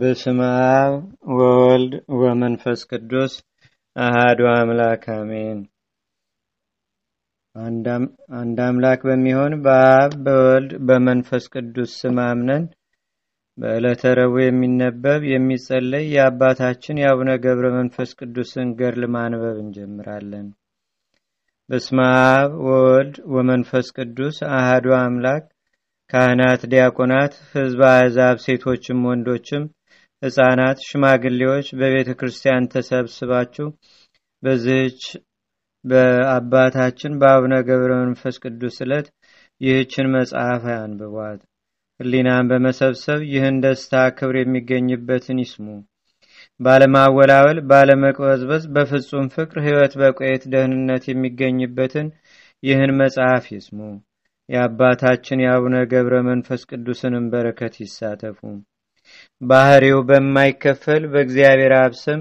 በስመ አብ ወወልድ ወመንፈስ ቅዱስ አህዱ አምላክ አሜን። አንድ አምላክ በሚሆን በአብ በወልድ በመንፈስ ቅዱስ ስም አምነን በዕለተ ረቡዕ የሚነበብ የሚጸለይ የአባታችን የአቡነ ገብረ መንፈስ ቅዱስን ገድል ማንበብ እንጀምራለን። በስመ አብ ወወልድ ወመንፈስ ቅዱስ አህዱ አምላክ ካህናት፣ ዲያቆናት፣ ህዝብ አሕዛብ፣ ሴቶችም ወንዶችም፣ ሕፃናት፣ ሽማግሌዎች በቤተ ክርስቲያን ተሰብስባችሁ በዚህች በአባታችን በአቡነ ገብረ መንፈስ ቅዱስ ዕለት ይህችን መጽሐፍ አንብቧት። ህሊናን በመሰብሰብ ይህን ደስታ ክብር የሚገኝበትን ይስሙ። ባለማወላወል፣ ባለመቅበዝበዝ፣ በፍጹም ፍቅር ሕይወት በቆየት ደህንነት የሚገኝበትን ይህን መጽሐፍ ይስሙ። የአባታችን የአቡነ ገብረ መንፈስ ቅዱስንም በረከት ይሳተፉ። ባህሪው በማይከፈል በእግዚአብሔር አብ ስም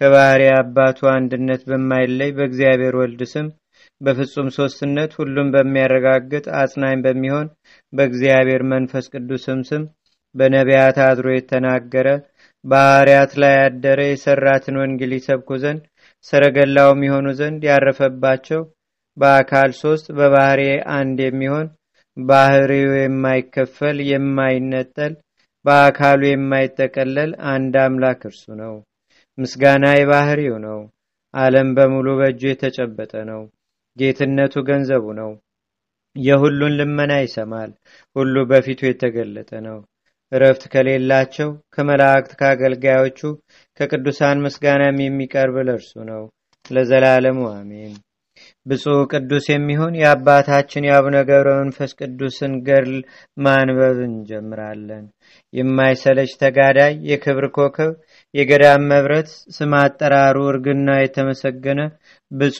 ከባህሪ አባቱ አንድነት በማይለይ በእግዚአብሔር ወልድ ስም በፍጹም ሶስትነት ሁሉም በሚያረጋግጥ አጽናኝ በሚሆን በእግዚአብሔር መንፈስ ቅዱስም ስም በነቢያት አድሮ የተናገረ ባህርያት ላይ ያደረ የሰራትን ወንጌል ይሰብኩ ዘንድ ሰረገላውም የሆኑ ዘንድ ያረፈባቸው በአካል ሶስት በባህሪ አንድ የሚሆን ባህሪው የማይከፈል የማይነጠል በአካሉ የማይጠቀለል አንድ አምላክ እርሱ ነው። ምስጋና የባህሪው ነው። ዓለም በሙሉ በእጁ የተጨበጠ ነው። ጌትነቱ ገንዘቡ ነው። የሁሉን ልመና ይሰማል። ሁሉ በፊቱ የተገለጠ ነው። እረፍት ከሌላቸው ከመላእክት ከአገልጋዮቹ ከቅዱሳን ምስጋናም የሚቀርብ ለእርሱ ነው። ለዘላለሙ አሜን። ብፁዕ ቅዱስ የሚሆን የአባታችን የአቡነ ገብረ መንፈስ ቅዱስን ገድል ማንበብ እንጀምራለን። የማይሰለች ተጋዳይ፣ የክብር ኮከብ፣ የገዳም መብረት፣ ስም አጠራሩ እርግና የተመሰገነ ብፁ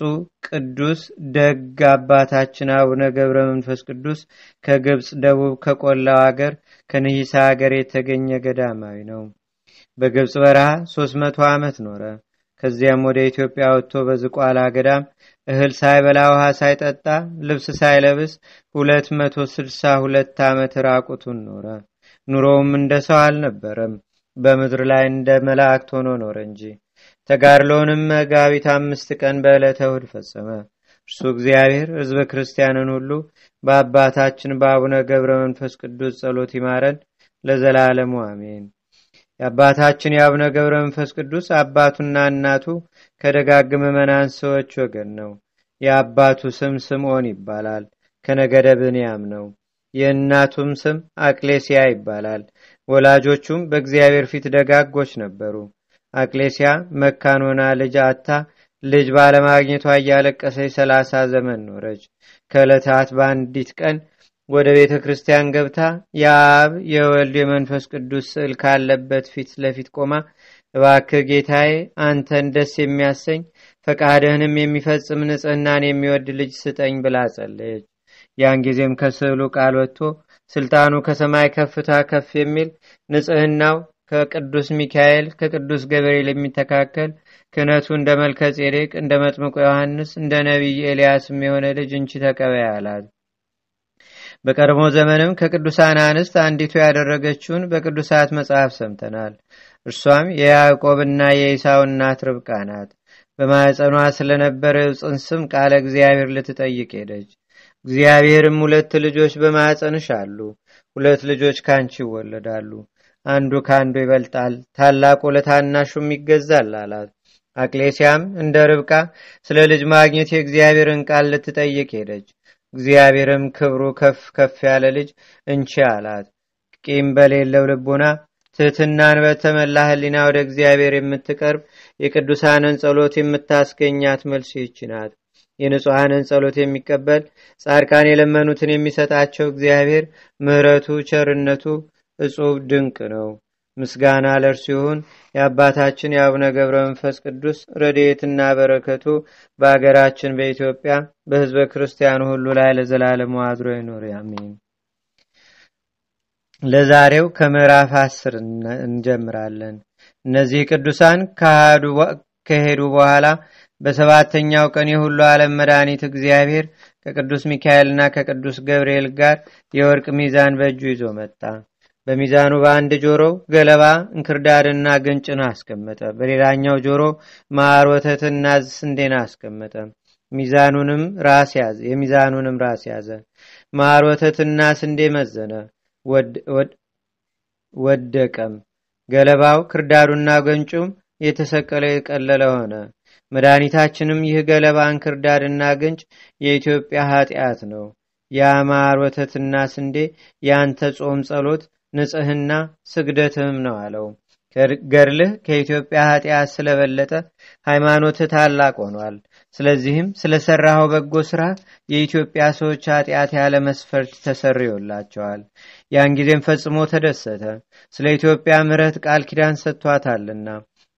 ቅዱስ ደግ አባታችን አቡነ ገብረ መንፈስ ቅዱስ ከግብፅ ደቡብ ከቆላው አገር ከንሂሳ አገር የተገኘ ገዳማዊ ነው። በግብፅ በረሃ 300 ዓመት ኖረ። ከዚያም ወደ ኢትዮጵያ ወጥቶ በዝቋላ ገዳም እህል ሳይበላ ውሃ ሳይጠጣ ልብስ ሳይለብስ ሁለት መቶ ስልሳ ሁለት ዓመት ራቁቱን ኖረ። ኑሮውም እንደ ሰው አልነበረም፣ በምድር ላይ እንደ መላእክት ሆኖ ኖረ እንጂ። ተጋድሎንም መጋቢት አምስት ቀን በዕለተ እሑድ ፈጸመ። እርሱ እግዚአብሔር ሕዝበ ክርስቲያንን ሁሉ በአባታችን በአቡነ ገብረ መንፈስ ቅዱስ ጸሎት ይማረን ለዘላለሙ አሜን። የአባታችን የአቡነ ገብረ መንፈስ ቅዱስ አባቱና እናቱ ከደጋግ ምዕመናን ሰዎች ወገን ነው። የአባቱ ስም ስምዖን ይባላል፣ ከነገደ ብንያም ነው። የእናቱም ስም አቅሌሲያ ይባላል። ወላጆቹም በእግዚአብሔር ፊት ደጋጎች ነበሩ። አቅሌሲያ መካን ሆና ልጅ አታ ልጅ ባለማግኘቷ እያለቀሰች ሰላሳ ዘመን ኖረች። ከዕለታት በአንዲት ቀን ወደ ቤተ ክርስቲያን ገብታ የአብ የወልድ የመንፈስ ቅዱስ ስዕል ካለበት ፊት ለፊት ቆማ እባክህ ጌታዬ አንተን ደስ የሚያሰኝ ፈቃድህንም የሚፈጽም ንጽህናን የሚወድ ልጅ ስጠኝ ብላ ጸለየች። ያን ጊዜም ከስዕሉ ቃል ወጥቶ ስልጣኑ ከሰማይ ከፍታ ከፍ የሚል ንጽህናው ከቅዱስ ሚካኤል ከቅዱስ ገብርኤል የሚተካከል ክህነቱ እንደ መልከ ጼዴቅ እንደ መጥምቁ ዮሐንስ እንደ ነቢይ ኤልያስም የሆነ ልጅ እንቺ ተቀበያ አላት። በቀድሞ ዘመንም ከቅዱሳን አንስት አንዲቱ ያደረገችውን በቅዱሳት መጽሐፍ ሰምተናል። እርሷም የያዕቆብና የኢሳው እናት ርብቃ ናት። በማዕፀኗ ስለነበረው ጽንስም ቃለ እግዚአብሔር ልትጠይቅ ሄደች። እግዚአብሔርም ሁለት ልጆች በማዕፀንሽ አሉ፣ ሁለት ልጆች ካንቺ ይወለዳሉ፣ አንዱ ካንዱ ይበልጣል፣ ታላቁ ለታናሹም ይገዛል አላት። አቅሌሲያም እንደ ርብቃ ስለ ልጅ ማግኘት የእግዚአብሔርን ቃል ልትጠይቅ ሄደች። እግዚአብሔርም ክብሩ ከፍ ከፍ ያለ ልጅ እንቺ አላት። ቂም በሌለው ልቡና ትህትናን በተመላ ህሊና ወደ እግዚአብሔር የምትቀርብ የቅዱሳንን ጸሎት የምታስገኛት መልስ ይቺ ናት። የንጹሐንን ጸሎት የሚቀበል ጻድቃን የለመኑትን የሚሰጣቸው እግዚአብሔር ምህረቱ ቸርነቱ እጹብ ድንቅ ነው። ምስጋና ለእርሱ ይሁን። የአባታችን የአቡነ ገብረ መንፈስ ቅዱስ ረድኤትና በረከቱ በአገራችን በኢትዮጵያ በህዝበ ክርስቲያኑ ሁሉ ላይ ለዘላለሙ አድሮ ይኖር፣ አሜን። ለዛሬው ከምዕራፍ አስር እንጀምራለን። እነዚህ ቅዱሳን ከሄዱ በኋላ በሰባተኛው ቀን የሁሉ ዓለም መድኃኒት እግዚአብሔር ከቅዱስ ሚካኤልና ከቅዱስ ገብርኤል ጋር የወርቅ ሚዛን በእጁ ይዞ መጣ። በሚዛኑ በአንድ ጆሮ ገለባ እንክርዳድና ግንጭን አስቀመጠ። በሌላኛው ጆሮ ማር ወተትና ስንዴን አስቀመጠ። ሚዛኑንም ራስ ያዘ። የሚዛኑንም ራስ ያዘ። ማር ወተትና ስንዴ መዘነ፣ ወደቀም። ገለባው ክርዳዱና ገንጩም የተሰቀለ የቀለለ ሆነ። መድኃኒታችንም ይህ ገለባ እንክርዳድና ግንጭ የኢትዮጵያ ኃጢአት ነው። ማር ወተትና ስንዴ የአንተ ጾም ጸሎት ንጽህና ስግደትም ነው አለው። ገርልህ ከኢትዮጵያ ኃጢአት ስለበለጠ ሃይማኖትህ ታላቅ ሆኗል። ስለዚህም ስለሰራኸው በጎ ሥራ የኢትዮጵያ ሰዎች ኃጢአት ያለ መስፈርት ተሰርዮላቸዋል። ያን ጊዜም ፈጽሞ ተደሰተ፣ ስለ ኢትዮጵያ ምረት ቃል ኪዳን ሰጥቷታልና።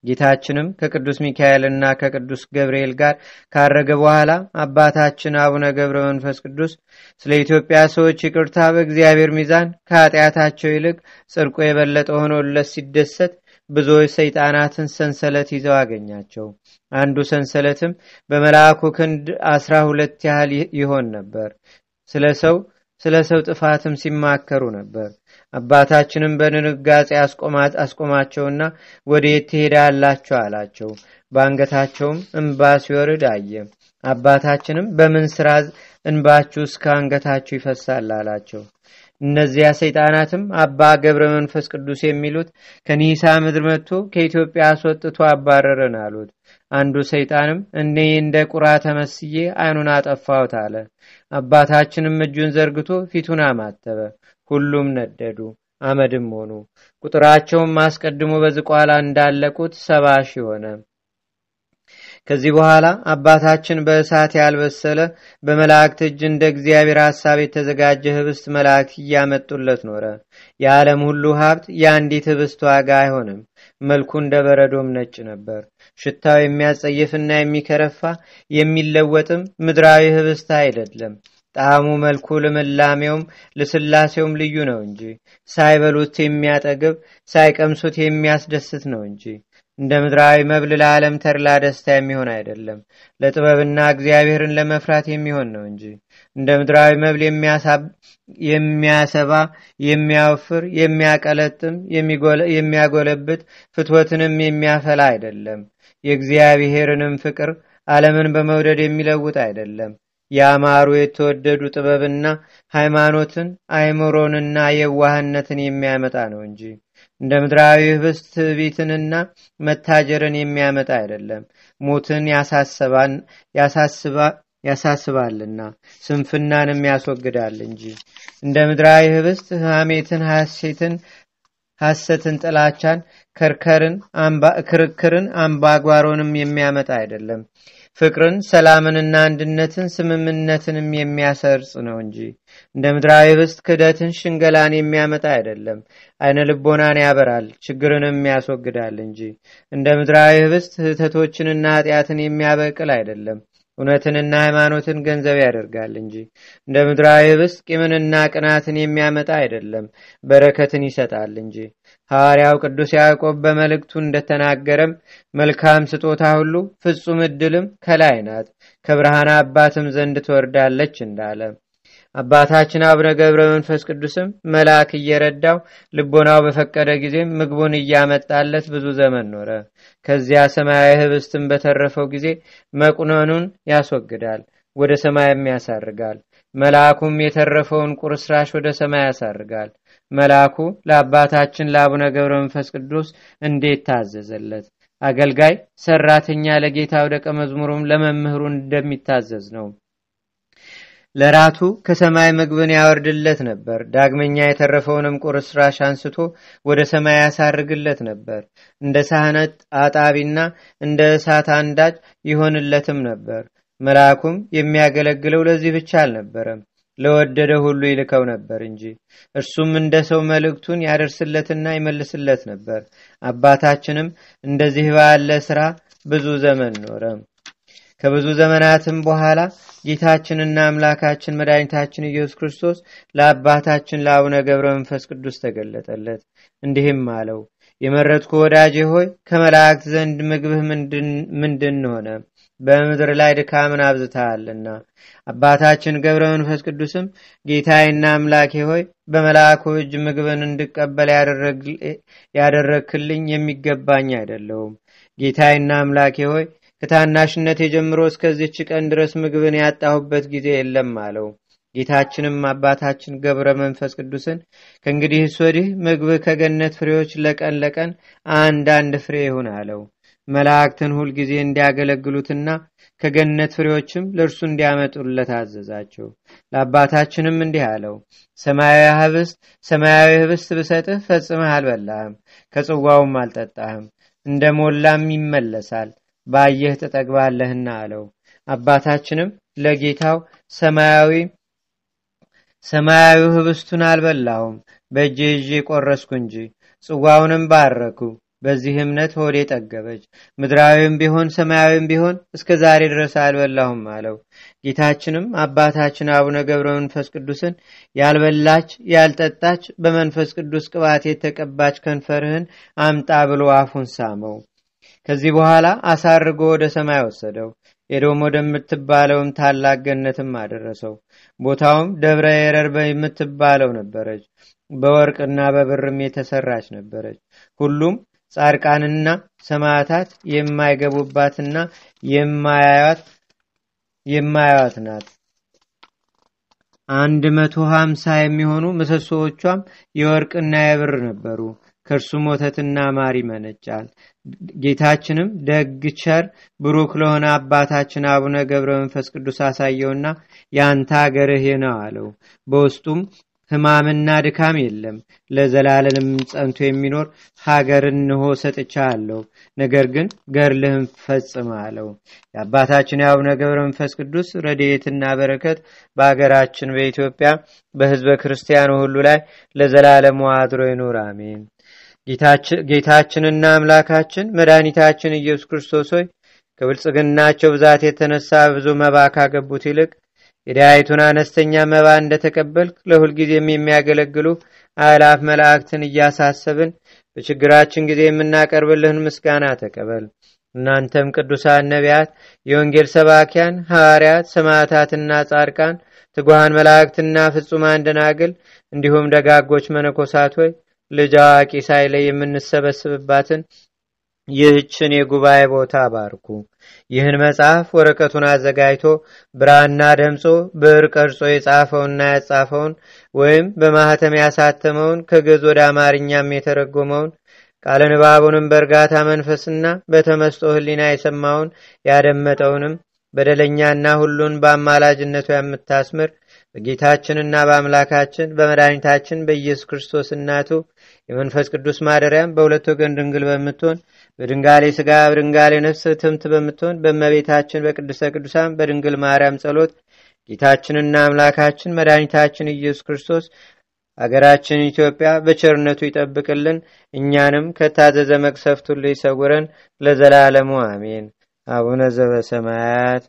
ጌታችንም ከቅዱስ ሚካኤልና ከቅዱስ ገብርኤል ጋር ካረገ በኋላ አባታችን አቡነ ገብረ መንፈስ ቅዱስ ስለ ኢትዮጵያ ሰዎች ይቅርታ በእግዚአብሔር ሚዛን ከኃጢአታቸው ይልቅ ጽድቁ የበለጠ ሆኖለት ሲደሰት ብዙዎች ሰይጣናትን ሰንሰለት ይዘው አገኛቸው። አንዱ ሰንሰለትም በመልአኩ ክንድ አስራ ሁለት ያህል ይሆን ነበር። ስለ ሰው ስለ ሰው ጥፋትም ሲማከሩ ነበር። አባታችንም በድንጋጼ አስቆማቸውና ወዴት ትሄዳላቸው አላቸው። በአንገታቸውም እንባ ሲወርድ አየ። አባታችንም በምን ስራ እንባችሁ እስከ አንገታችሁ ይፈሳል አላቸው። እነዚያ ሰይጣናትም አባ ገብረ መንፈስ ቅዱስ የሚሉት ከኒሳ ምድር መጥቶ ከኢትዮጵያ አስወጥቶ አባረረን አሉት። አንዱ ሰይጣንም እኔ እንደ ቁራ ተመስዬ አይኑን አጠፋሁት አለ። አባታችንም እጁን ዘርግቶ ፊቱን አማተበ። ሁሉም ነደዱ፣ አመድም ሆኑ። ቁጥራቸውም አስቀድሞ በዝቋላ እንዳለቁት ሰባ ሆነ። ከዚህ በኋላ አባታችን በእሳት ያልበሰለ በመላእክት እጅ እንደ እግዚአብሔር ሐሳብ የተዘጋጀ ህብስት መላእክት እያመጡለት ኖረ። የዓለም ሁሉ ሀብት የአንዲት ህብስት ዋጋ አይሆንም። መልኩ እንደ በረዶም ነጭ ነበር። ሽታው የሚያጸይፍና የሚከረፋ የሚለወጥም ምድራዊ ህብስት አይደለም። ጣዕሙ፣ መልኩ፣ ልምላሜውም ልስላሴውም ልዩ ነው እንጂ ሳይበሉት የሚያጠግብ ሳይቀምሱት የሚያስደስት ነው እንጂ እንደ ምድራዊ መብል ለዓለም ተድላ ደስታ የሚሆን አይደለም፣ ለጥበብና እግዚአብሔርን ለመፍራት የሚሆን ነው እንጂ። እንደ ምድራዊ መብል የሚያሰባ፣ የሚያወፍር፣ የሚያቀለጥም፣ የሚያጎለብት፣ ፍትወትንም የሚያፈላ አይደለም። የእግዚአብሔርንም ፍቅር ዓለምን በመውደድ የሚለውጥ አይደለም። ያማሩ የተወደዱ ጥበብና ሃይማኖትን፣ አይምሮንና የዋህነትን የሚያመጣ ነው እንጂ እንደ ምድራዊ ህብስት ትዕቢትንና መታጀርን የሚያመጣ አይደለም ሞትን ያሳስባልና ስንፍናንም ያስወግዳል እንጂ እንደ ምድራዊ ህብስት ሐሜትን ሐሴትን ሐሰትን ጥላቻን ከርከርን ክርክርን አምባጓሮንም የሚያመጣ አይደለም ፍቅርን፣ ሰላምንና አንድነትን ስምምነትንም የሚያሰርጽ ነው እንጂ እንደ ምድራዊ ብስት ክደትን ሽንገላን የሚያመጣ አይደለም። አይነ ልቦናን ያበራል፣ ችግርንም ያስወግዳል እንጂ እንደ ምድራዊ ህብስት ህተቶችንና ኃጢአትን የሚያበቅል አይደለም። እውነትንና ሃይማኖትን ገንዘብ ያደርጋል እንጂ እንደ ምድራዊ ብስ ቂምንና ቅናትን የሚያመጣ አይደለም፣ በረከትን ይሰጣል እንጂ። ሐዋርያው ቅዱስ ያዕቆብ በመልእክቱ እንደተናገረም መልካም ስጦታ ሁሉ ፍጹም ዕድልም ከላይ ናት፣ ከብርሃን አባትም ዘንድ ትወርዳለች እንዳለም። አባታችን አቡነ ገብረ መንፈስ ቅዱስም መልአክ እየረዳው ልቦናው በፈቀደ ጊዜም ምግቡን እያመጣለት ብዙ ዘመን ኖረ። ከዚያ ሰማያዊ ህብስትን በተረፈው ጊዜ መቁነኑን ያስወግዳል፣ ወደ ሰማይም ያሳርጋል። መልአኩም የተረፈውን ቁርስራሽ ወደ ሰማይ ያሳርጋል። መልአኩ ለአባታችን ለአቡነ ገብረ መንፈስ ቅዱስ እንዴት ታዘዘለት? አገልጋይ ሰራተኛ ለጌታው ደቀ መዝሙሩም ለመምህሩ እንደሚታዘዝ ነው። ለራቱ ከሰማይ ምግብን ያወርድለት ነበር። ዳግመኛ የተረፈውንም ቁርስራሽ አንስቶ ወደ ሰማይ ያሳርግለት ነበር። እንደ ሳህነት አጣቢና እንደ እሳት አንዳጅ ይሆንለትም ነበር። መልአኩም የሚያገለግለው ለዚህ ብቻ አልነበረም፣ ለወደደ ሁሉ ይልከው ነበር እንጂ። እርሱም እንደ ሰው መልእክቱን ያደርስለትና ይመልስለት ነበር። አባታችንም እንደዚህ ባለ ሥራ ብዙ ዘመን ኖረም። ከብዙ ዘመናትም በኋላ ጌታችንና አምላካችን መድኃኒታችን ኢየሱስ ክርስቶስ ለአባታችን ለአቡነ ገብረ መንፈስ ቅዱስ ተገለጠለት። እንዲህም አለው፣ የመረጥኩ ወዳጄ ሆይ ከመላእክት ዘንድ ምግብህ ምንድን ሆነ? በምድር ላይ ድካምን አብዝተሃልና። አባታችን ገብረ መንፈስ ቅዱስም ጌታዬና አምላኬ ሆይ በመልአኩ እጅ ምግብን እንድቀበል ያደረክልኝ የሚገባኝ አይደለውም። ጌታዬና አምላኬ ሆይ ከታናሽነት የጀምሮ እስከዚች ቀን ድረስ ምግብን ያጣሁበት ጊዜ የለም አለው። ጌታችንም አባታችን ገብረ መንፈስ ቅዱስን ከእንግዲህስ ወዲህ ምግብ ከገነት ፍሬዎች ለቀን ለቀን አንዳንድ ፍሬ ይሁን አለው። መላእክትን ሁልጊዜ እንዲያገለግሉትና ከገነት ፍሬዎችም ለእርሱ እንዲያመጡለት አዘዛቸው። ለአባታችንም እንዲህ አለው፣ ሰማያዊ ህብስት ሰማያዊ ህብስት ብሰጥህ ፈጽመህ አልበላህም፣ ከጽዋውም አልጠጣህም፣ እንደ ሞላም ይመለሳል ባየህ ትጠግባለህና አለው። አባታችንም ለጌታው ሰማያዊ ሰማያዊ ህብስቱን አልበላሁም በእጄ ይዤ ቆረስኩ እንጂ ጽዋውንም ባረኩ። በዚህ እምነት ሆዴ ጠገበች። ምድራዊም ቢሆን ሰማያዊም ቢሆን እስከ ዛሬ ድረስ አልበላሁም አለው። ጌታችንም አባታችን አቡነ ገብረ መንፈስ ቅዱስን ያልበላች ያልጠጣች በመንፈስ ቅዱስ ቅባት የተቀባች ከንፈርህን አምጣ ብሎ አፉን ሳመው። ከዚህ በኋላ አሳርጎ ወደ ሰማይ ወሰደው ኤዶም ወደምትባለውም ታላቅ ገነትም አደረሰው ቦታውም ደብረ ኤረር የምትባለው ነበረች በወርቅና በብርም የተሰራች ነበረች ሁሉም ጻርቃንና ሰማዕታት የማይገቡባትና የማያዋት ናት አንድ መቶ ሀምሳ የሚሆኑ ምሰሶዎቿም የወርቅና የብር ነበሩ ከእርሱም ወተትና ማር ይመነጫል ጌታችንም ደግ ቸር ብሩክ ለሆነ አባታችን አቡነ ገብረ መንፈስ ቅዱስ አሳየውና የአንተ አገርህ ነው አለው በውስጡም ህማምና ድካም የለም ለዘላለንም ጸንቶ የሚኖር ሀገርን እንሆ ሰጥቻ አለው ነገር ግን ገርልህም ፈጽም አለው የአባታችን የአቡነ ገብረ መንፈስ ቅዱስ ረድኤትና በረከት በሀገራችን በኢትዮጵያ በህዝበ ክርስቲያኑ ሁሉ ላይ ለዘላለም አድሮ ይኑር አሜን ጌታችንና አምላካችን መድኃኒታችን ኢየሱስ ክርስቶስ ሆይ ከብልጽግናቸው ብዛት የተነሳ ብዙ መባ ካገቡት ይልቅ የዳይቱን አነስተኛ መባ እንደተቀበልክ ለሁልጊዜም የሚያገለግሉ አላፍ መላእክትን እያሳሰብን በችግራችን ጊዜ የምናቀርብልህን ምስጋና ተቀበል። እናንተም ቅዱሳን ነቢያት፣ የወንጌል ሰባኪያን ሐዋርያት፣ ሰማዕታትና ጻድቃን፣ ትጉሃን መላእክትና ፍጹማን ደናግል እንዲሁም ደጋጎች መነኮሳት ሆይ ልጅ ቂሳይ ላይ የምንሰበስብባትን ይህችን የጉባኤ ቦታ ባርኩ። ይህን መጽሐፍ ወረቀቱን አዘጋጅቶ ብራና ደምጾ ብዕር ቀርጾ የጻፈውና ያጻፈውን ወይም በማህተም ያሳተመውን ከገዝ ወደ አማርኛም የተረጎመውን ቃለ ንባቡንም በእርጋታ መንፈስና በተመስጦ ህሊና የሰማውን ያደመጠውንም በደለኛና ሁሉን በአማላጅነቱ የምታስምር በጌታችንና በአምላካችን በመድኃኒታችን በኢየሱስ ክርስቶስ እናቱ የመንፈስ ቅዱስ ማደሪያም በሁለት ወገን ድንግል በምትሆን በድንጋሌ ሥጋ በድንጋሌ ነፍስ ትምት በምትሆን በእመቤታችን በቅድስተ ቅዱሳን በድንግል ማርያም ጸሎት ጌታችንና አምላካችን መድኃኒታችን ኢየሱስ ክርስቶስ አገራችን ኢትዮጵያ በቸርነቱ ይጠብቅልን፣ እኛንም ከታዘዘ መቅሰፍቱ ሁሉ ይሰውረን። ለዘላለሙ አሜን። አቡነ ዘበሰማያት